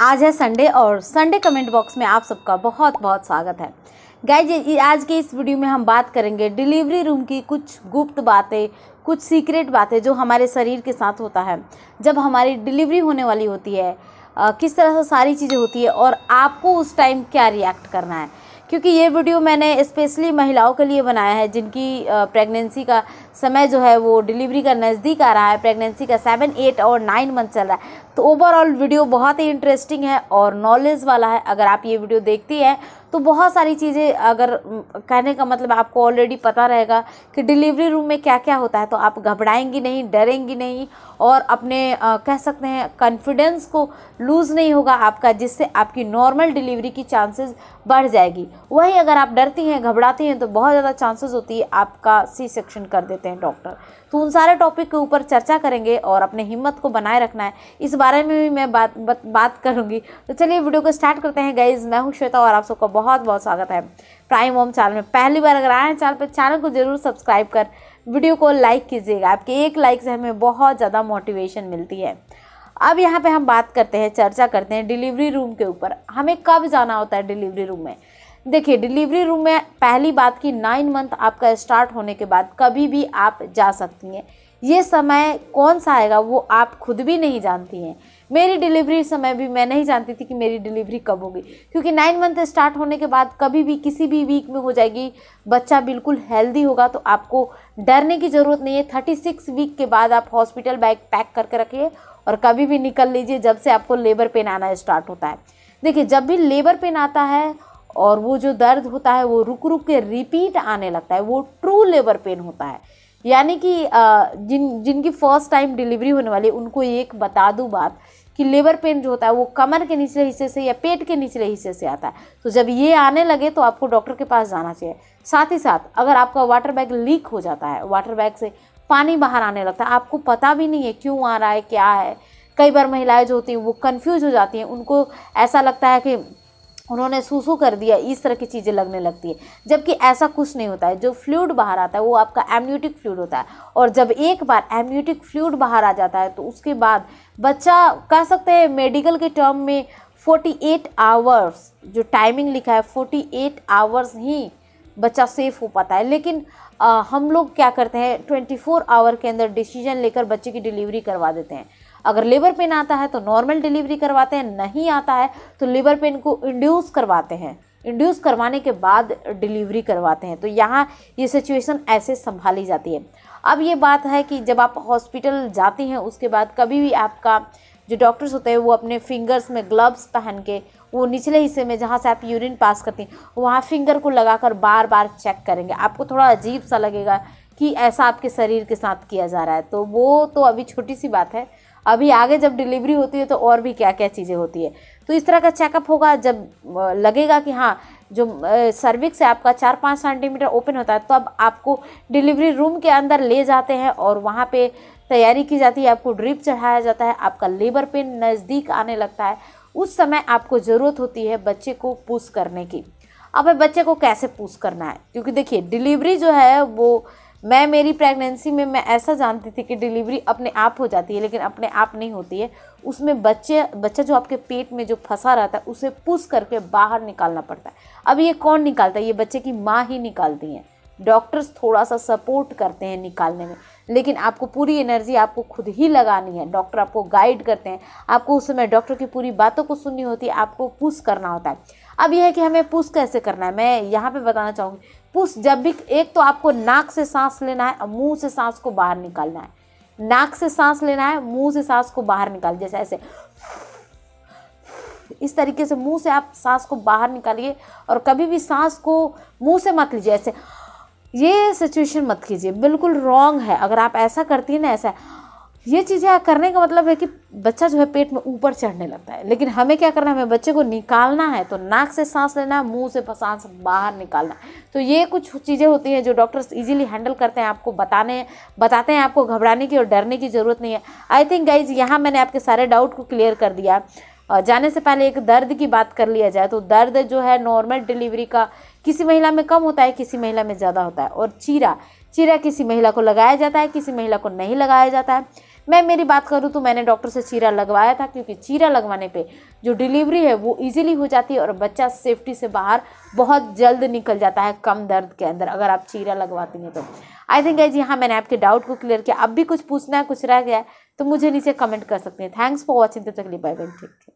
आज है संडे और संडे कमेंट बॉक्स में आप सबका बहुत बहुत स्वागत है गाइज आज के इस वीडियो में हम बात करेंगे डिलीवरी रूम की कुछ गुप्त बातें कुछ सीक्रेट बातें जो हमारे शरीर के साथ होता है जब हमारी डिलीवरी होने वाली होती है किस तरह से सारी चीज़ें होती है और आपको उस टाइम क्या रिएक्ट करना है क्योंकि ये वीडियो मैंने स्पेशली महिलाओं के लिए बनाया है जिनकी प्रेगनेंसी का समय जो है वो डिलीवरी का नज़दीक आ रहा है प्रेगनेंसी का सेवन एट और नाइन मंथ चल रहा है तो ओवरऑल वीडियो बहुत ही इंटरेस्टिंग है और नॉलेज वाला है अगर आप ये वीडियो देखती हैं तो बहुत सारी चीज़ें अगर कहने का मतलब आपको ऑलरेडी पता रहेगा कि डिलीवरी रूम में क्या क्या होता है तो आप घबराएंगी नहीं डरेंगी नहीं और अपने आ, कह सकते हैं कॉन्फिडेंस को लूज़ नहीं होगा आपका जिससे आपकी नॉर्मल डिलीवरी की चांसेस बढ़ जाएगी वहीं अगर आप डरती हैं घबराती हैं तो बहुत ज़्यादा चांसेस होती है आपका सी सेक्शन कर देते हैं होते हैं डॉक्टर तो उन सारे टॉपिक के ऊपर चर्चा करेंगे और अपने हिम्मत को बनाए रखना है इस बारे में भी मैं बात बत, बात करूँगी तो चलिए वीडियो को स्टार्ट करते हैं गाइज मैं हूँ श्वेता और आप सबका बहुत बहुत स्वागत है प्राइम होम चैनल में पहली बार अगर आए हैं चैनल पर चैनल को जरूर सब्सक्राइब कर वीडियो को लाइक कीजिएगा आपके एक लाइक से हमें बहुत ज़्यादा मोटिवेशन मिलती है अब यहाँ पे हम बात करते हैं चर्चा करते हैं डिलीवरी रूम के ऊपर हमें कब जाना होता है डिलीवरी रूम में देखिए डिलीवरी रूम में पहली बात की नाइन मंथ आपका स्टार्ट होने के बाद कभी भी आप जा सकती हैं ये समय कौन सा आएगा वो आप खुद भी नहीं जानती हैं मेरी डिलीवरी समय भी मैं नहीं जानती थी कि मेरी डिलीवरी कब होगी क्योंकि नाइन मंथ स्टार्ट होने के बाद कभी भी किसी भी वीक में हो जाएगी बच्चा बिल्कुल हेल्दी होगा तो आपको डरने की ज़रूरत नहीं है थर्टी सिक्स वीक के बाद आप हॉस्पिटल बैग पैक करके रखिए और कभी भी निकल लीजिए जब से आपको लेबर पेन आना स्टार्ट होता है देखिए जब भी लेबर पेन आता है और वो जो दर्द होता है वो रुक रुक के रिपीट आने लगता है वो ट्रू लेबर पेन होता है यानी कि जिन जिनकी फर्स्ट टाइम डिलीवरी होने वाली उनको एक बता दूँ बात कि लेबर पेन जो होता है वो कमर के निचले हिस्से से या पेट के निचले हिस्से से आता है तो जब ये आने लगे तो आपको डॉक्टर के पास जाना चाहिए साथ ही साथ अगर आपका वाटर बैग लीक हो जाता है वाटर बैग से पानी बाहर आने लगता है आपको पता भी नहीं है क्यों आ रहा है क्या है कई बार महिलाएं जो होती हैं वो कन्फ्यूज हो जाती हैं उनको ऐसा लगता है कि उन्होंने सूसू कर दिया इस तरह की चीज़ें लगने लगती है जबकि ऐसा कुछ नहीं होता है जो फ्लूड बाहर आता है वो आपका एम्यूटिक फ्लूड होता है और जब एक बार एम्यूटिक फ्लूड बाहर आ जाता है तो उसके बाद बच्चा कह सकते हैं मेडिकल के टर्म में 48 आवर्स जो टाइमिंग लिखा है 48 आवर्स ही बच्चा सेफ़ हो पाता है लेकिन आ, हम लोग क्या करते हैं 24 आवर के अंदर डिसीजन लेकर बच्चे की डिलीवरी करवा देते हैं अगर लिवर पेन आता है तो नॉर्मल डिलीवरी करवाते हैं नहीं आता है तो लिवर पेन को इंड्यूस करवाते हैं इंड्यूस करवाने के बाद डिलीवरी करवाते हैं तो यहाँ ये सिचुएशन ऐसे संभाली जाती है अब ये बात है कि जब आप हॉस्पिटल जाती हैं उसके बाद कभी भी आपका जो डॉक्टर्स होते हैं वो अपने फिंगर्स में ग्लव्स पहन के वो निचले हिस्से में जहाँ से आप यूरिन पास करती हैं वहाँ फिंगर को लगाकर बार बार चेक करेंगे आपको थोड़ा अजीब सा लगेगा कि ऐसा आपके शरीर के साथ किया जा रहा है तो वो तो अभी छोटी सी बात है अभी आगे जब डिलीवरी होती है तो और भी क्या क्या चीज़ें होती है तो इस तरह का चेकअप होगा जब लगेगा कि हाँ जो सर्विक्स से आपका चार पाँच सेंटीमीटर ओपन होता है तो अब आपको डिलीवरी रूम के अंदर ले जाते हैं और वहाँ पे तैयारी की जाती है आपको ड्रिप चढ़ाया जाता है आपका लेबर पेन नज़दीक आने लगता है उस समय आपको ज़रूरत होती है बच्चे को पुश करने की अब बच्चे को कैसे पुश करना है क्योंकि देखिए डिलीवरी जो है वो मैं मेरी प्रेगनेंसी में मैं ऐसा जानती थी कि डिलीवरी अपने आप हो जाती है लेकिन अपने आप नहीं होती है उसमें बच्चे बच्चा जो आपके पेट में जो फंसा रहता है उसे पुश करके बाहर निकालना पड़ता है अब ये कौन निकालता है ये बच्चे की माँ ही निकालती हैं डॉक्टर्स थोड़ा सा सपोर्ट करते हैं निकालने में लेकिन आपको पूरी एनर्जी आपको खुद ही लगानी है डॉक्टर आपको गाइड करते हैं आपको उस समय डॉक्टर की पूरी बातों को सुननी होती है आपको पुश करना होता है अब यह है कि हमें पुश कैसे करना है मैं यहाँ पे बताना चाहूँगी पुश जब भी एक तो आपको नाक से सांस लेना है और मुंह से सांस को बाहर निकालना है नाक से सांस लेना है मुंह से सांस को बाहर निकाल जैसे ऐसे इस तरीके से मुंह से आप सांस को बाहर निकालिए और कभी भी सांस को मुंह से मत लीजिए ऐसे ये सिचुएशन मत कीजिए बिल्कुल रॉन्ग है अगर आप ऐसा करती है ना ऐसा ये चीज़ें करने का मतलब है कि बच्चा जो है पेट में ऊपर चढ़ने लगता है लेकिन हमें क्या करना है हमें बच्चे को निकालना है तो नाक से सांस लेना है मुंह से सांस बाहर निकालना है तो ये कुछ चीज़ें होती हैं जो डॉक्टर्स इजीली हैंडल करते हैं आपको बताने बताते हैं आपको घबराने की और डरने की ज़रूरत नहीं है आई थिंक गाइज यहाँ मैंने आपके सारे डाउट को क्लियर कर दिया जाने से पहले एक दर्द की बात कर लिया जाए तो दर्द जो है नॉर्मल डिलीवरी का किसी महिला में कम होता है किसी महिला में ज़्यादा होता है और चीरा चीरा किसी महिला को लगाया जाता है किसी महिला को नहीं लगाया जाता है मैं मेरी बात करूँ तो मैंने डॉक्टर से चीरा लगवाया था क्योंकि चीरा लगवाने पे जो डिलीवरी है वो इजीली हो जाती है और बच्चा सेफ्टी से बाहर बहुत जल्द निकल जाता है कम दर्द के अंदर अगर आप चीरा लगवाती हैं तो आई थिंक जी यहाँ मैंने आपके डाउट को क्लियर किया अब भी कुछ पूछना है कुछ रह गया है तो मुझे नीचे कमेंट कर सकते हैं थैंक्स फॉर वॉचिंग तब तक बाय बाय ठीक ठीक